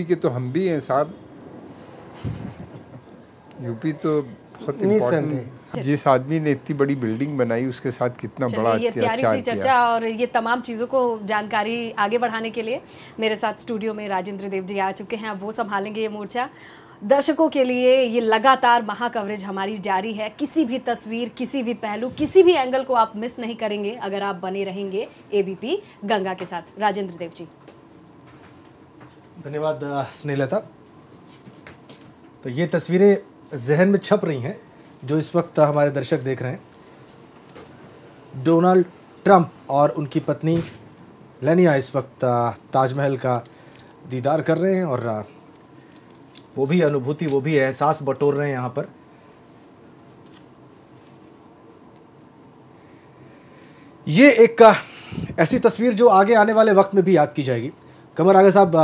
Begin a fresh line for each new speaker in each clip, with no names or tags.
UP के तो हम भी हैं साहब यूपी तो बहुत जिस आदमी ने इतनी बड़ी बिल्डिंग बनाई उसके साथ कितना बड़ा ये प्यारी सी चर्चा
और ये तमाम चीज़ों को जानकारी आगे बढ़ाने के लिए मेरे साथ स्टूडियो में राजेंद्र देव जी आ चुके हैं अब वो संभालेंगे ये मोर्चा दर्शकों के लिए ये लगातार महा कवरेज हमारी जारी है किसी भी तस्वीर किसी भी पहलू किसी भी एंगल को आप मिस नहीं करेंगे अगर आप बने रहेंगे एबीपी गंगा के साथ राजेंद्र देव जी धन्यवाद स्नेहलता तो ये तस्वीरें जहन में छप रही हैं जो इस वक्त हमारे दर्शक देख रहे हैं डोनाल्ड ट्रंप और उनकी पत्नी लेनिया इस वक्त ताजमहल का दीदार कर रहे हैं और वो भी अनुभूति वो भी एहसास बटोर रहे हैं यहाँ पर ये एक ऐसी तस्वीर जो आगे आने वाले वक्त में भी याद की जाएगी कमर आगे साहब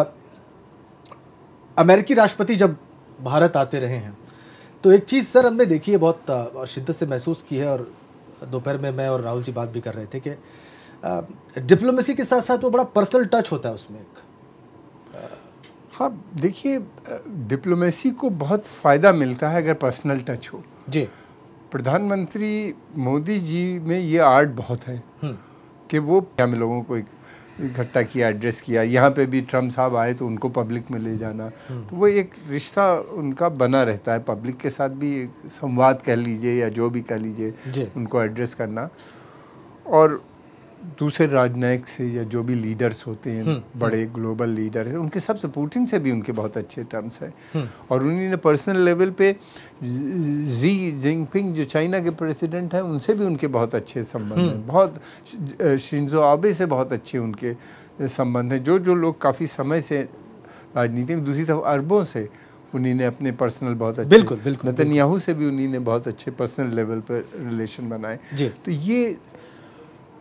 अमेरिकी राष्ट्रपति जब भारत आते रहे हैं तो एक चीज़ सर हमने देखी है बहुत शिद्दत से महसूस की है और दोपहर में मैं और राहुल जी बात भी कर रहे थे कि
डिप्लोमेसी के साथ साथ वो बड़ा पर्सनल टच होता है उसमें एक हाँ देखिए डिप्लोमेसी को बहुत फ़ायदा मिलता है अगर पर्सनल टच हो जी प्रधानमंत्री मोदी जी में ये आर्ट बहुत है हम्म। कि वो हम लोगों को इकट्ठा किया एड्रेस किया यहाँ पे भी ट्रम्प साहब आए तो उनको पब्लिक में ले जाना हम्म। तो वो एक रिश्ता उनका बना रहता है पब्लिक के साथ भी संवाद कह लीजिए या जो भी कह लीजिए उनको एड्रेस करना और दूसरे राजनयिक से या जो भी लीडर्स होते हैं हम्म, हम्म। बड़े ग्लोबल लीडर हैं उनके सबसे सपोर्टिंग से भी उनके बहुत अच्छे टर्म्स हैं हम्म। और उन्होंने पर्सनल लेवल पे जी जिनपिंग जो चाइना के प्रेसिडेंट हैं उनसे भी उनके बहुत अच्छे संबंध हैं बहुत शिंजो आबे से बहुत अच्छे उनके संबंध हैं जो जो लोग काफ़ी समय से राजनीति में दूसरी तरफ अरबों से उन्हीं ने अपने पर्सनल बहुत अच्छे बिल्कुल बिल्कुल नतनयाहू से भी उन्हीं ने बहुत अच्छे पर्सनल लेवल पर रिलेशन बनाए तो ये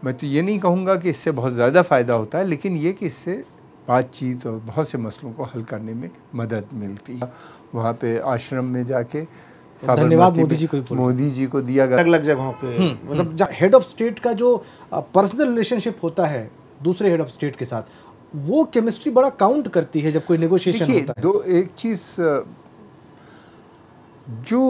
मैं तो ये नहीं कहूँगा कि इससे बहुत ज़्यादा फ़ायदा होता है लेकिन ये कि इससे बातचीत और बहुत से मसलों को हल करने में मदद मिलती है वहाँ पे आश्रम में जाके धन्यवाद मोदी जी को मोदी जी को दिया गया अलग अलग जगहों पे हम्म, मतलब हेड ऑफ स्टेट का जो पर्सनल रिलेशनशिप
होता है दूसरे हेड ऑफ स्टेट के साथ वो केमिस्ट्री बड़ा काउंट करती है जब कोई नेगोशिएशन होता
है दो एक चीज़ जो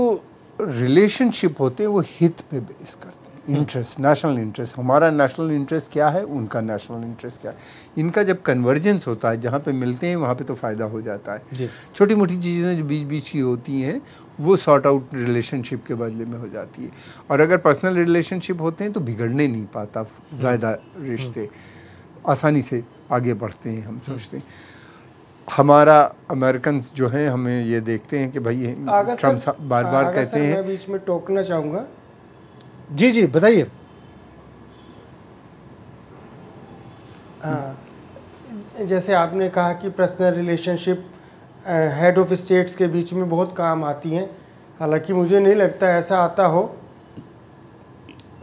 रिलेशनशिप होते हैं वो हित पे बेस करते हैं इंटरेस्ट नेशनल इंटरेस्ट हमारा नेशनल इंटरेस्ट क्या है उनका नेशनल इंटरेस्ट क्या है इनका जब कन्वर्जेंस होता है जहाँ पे मिलते हैं वहाँ पे तो फ़ायदा हो जाता है छोटी मोटी चीज़ें जो बीच बीच की होती हैं वो सॉर्ट आउट रिलेशनशिप के बदले में हो जाती है और अगर पर्सनल रिलेशनशिप होते हैं तो बिगड़ने नहीं पाता हम्म। ज़्यादा रिश्ते आसानी से आगे बढ़ते हैं हम हम्म। सोचते हैं हमारा अमेरिकन जो हैं हमें ये देखते हैं कि भाई ट्रम्प बार बार कहते हैं
बीच में टोकना चाहूँगा
जी जी बताइए
जैसे आपने कहा कि personal relationship head of states के बीच में बहुत काम आती हैं हालांकि मुझे नहीं लगता ऐसा आता हो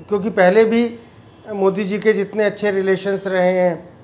क्योंकि पहले भी मोदी जी के जितने अच्छे रिलेशंस रहे हैं